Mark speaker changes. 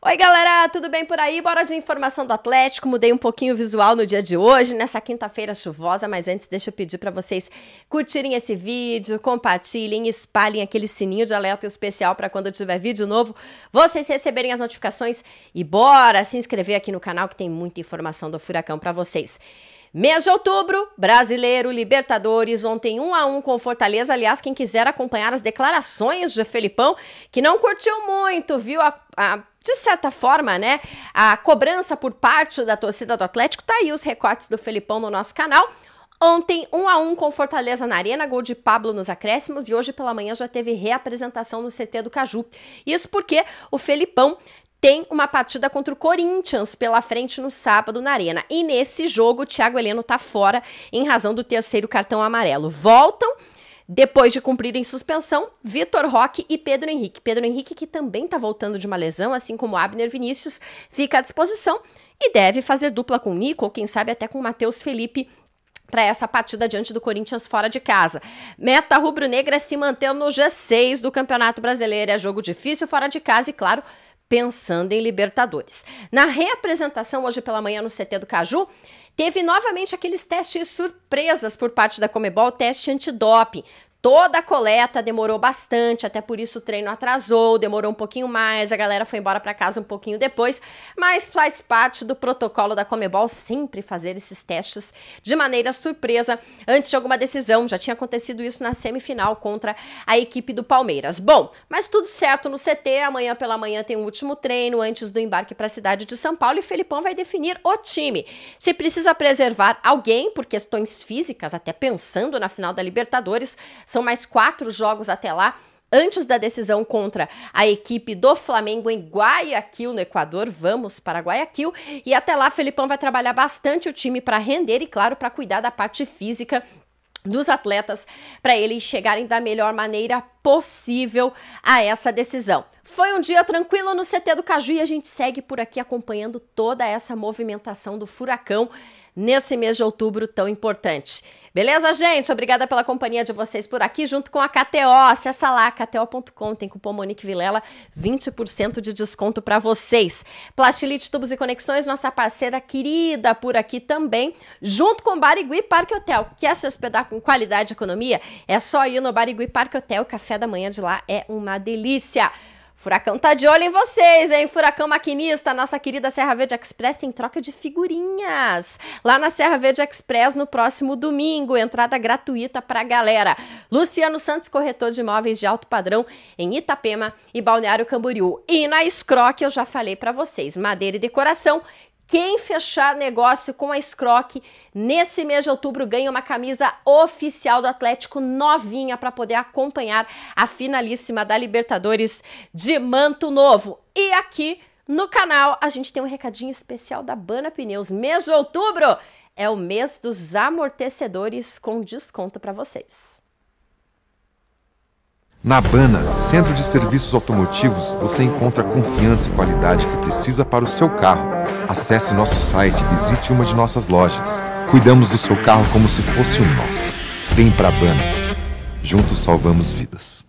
Speaker 1: Oi, galera, tudo bem por aí? Bora de informação do Atlético. Mudei um pouquinho o visual no dia de hoje, nessa quinta-feira chuvosa, mas antes deixa eu pedir para vocês curtirem esse vídeo, compartilhem, espalhem aquele sininho de alerta especial para quando tiver vídeo novo, vocês receberem as notificações e bora se inscrever aqui no canal que tem muita informação do Furacão para vocês. Mês de outubro, Brasileiro, Libertadores, ontem 1 a 1 com Fortaleza. Aliás, quem quiser acompanhar as declarações de Felipão, que não curtiu muito, viu a, a de certa forma, né, a cobrança por parte da torcida do Atlético, tá aí os recortes do Felipão no nosso canal. Ontem, 1 um a 1 um com Fortaleza na Arena, gol de Pablo nos acréscimos e hoje pela manhã já teve reapresentação no CT do Caju. Isso porque o Felipão tem uma partida contra o Corinthians pela frente no sábado na Arena. E nesse jogo, o Thiago Heleno tá fora em razão do terceiro cartão amarelo. Voltam. Depois de cumprirem suspensão, Vitor Roque e Pedro Henrique. Pedro Henrique, que também está voltando de uma lesão, assim como Abner Vinícius, fica à disposição e deve fazer dupla com o Nico, ou quem sabe até com o Matheus Felipe para essa partida diante do Corinthians fora de casa. Meta rubro-negra é se mantém no G6 do Campeonato Brasileiro. É jogo difícil fora de casa e, claro, pensando em Libertadores. Na reapresentação hoje pela manhã no CT do Caju, teve novamente aqueles testes surpresas por parte da Comebol, teste antidoping. Toda a coleta demorou bastante, até por isso o treino atrasou, demorou um pouquinho mais, a galera foi embora para casa um pouquinho depois, mas faz parte do protocolo da Comebol sempre fazer esses testes de maneira surpresa antes de alguma decisão. Já tinha acontecido isso na semifinal contra a equipe do Palmeiras. Bom, mas tudo certo no CT, amanhã pela manhã tem o um último treino antes do embarque para a cidade de São Paulo e Felipão vai definir o time. Se precisa preservar alguém por questões físicas, até pensando na final da Libertadores, são mais quatro jogos até lá antes da decisão contra a equipe do Flamengo em Guayaquil, no Equador. Vamos para Guayaquil. E até lá, Felipão vai trabalhar bastante o time para render e, claro, para cuidar da parte física dos atletas para eles chegarem da melhor maneira possível a essa decisão. Foi um dia tranquilo no CT do Caju e a gente segue por aqui acompanhando toda essa movimentação do furacão nesse mês de outubro tão importante. Beleza, gente? Obrigada pela companhia de vocês por aqui, junto com a KTO. Acessa lá, kto.com, tem cupom Monique Vilela, 20% de desconto para vocês. Plastilite Tubos e Conexões, nossa parceira querida por aqui também, junto com Barigui Parque Hotel. Quer se hospedar com qualidade e economia? É só ir no Barigui Parque Hotel, café da manhã de lá é uma delícia. Furacão tá de olho em vocês, hein? Furacão Maquinista, nossa querida Serra Verde Express tem troca de figurinhas. Lá na Serra Verde Express no próximo domingo, entrada gratuita pra galera. Luciano Santos, corretor de imóveis de alto padrão em Itapema e Balneário Camboriú. E na Scroc, eu já falei para vocês, madeira e decoração, quem fechar negócio com a Scroc nesse mês de outubro ganha uma camisa oficial do Atlético novinha para poder acompanhar a finalíssima da Libertadores de manto novo. E aqui no canal a gente tem um recadinho especial da Bana Pneus. Mês de outubro é o mês dos amortecedores com desconto para vocês. Na Bana, Centro de Serviços Automotivos, você encontra a confiança e qualidade que precisa para o seu carro Acesse nosso site e visite uma de nossas lojas. Cuidamos do seu carro como se fosse o nosso. Tem bana. Juntos salvamos vidas.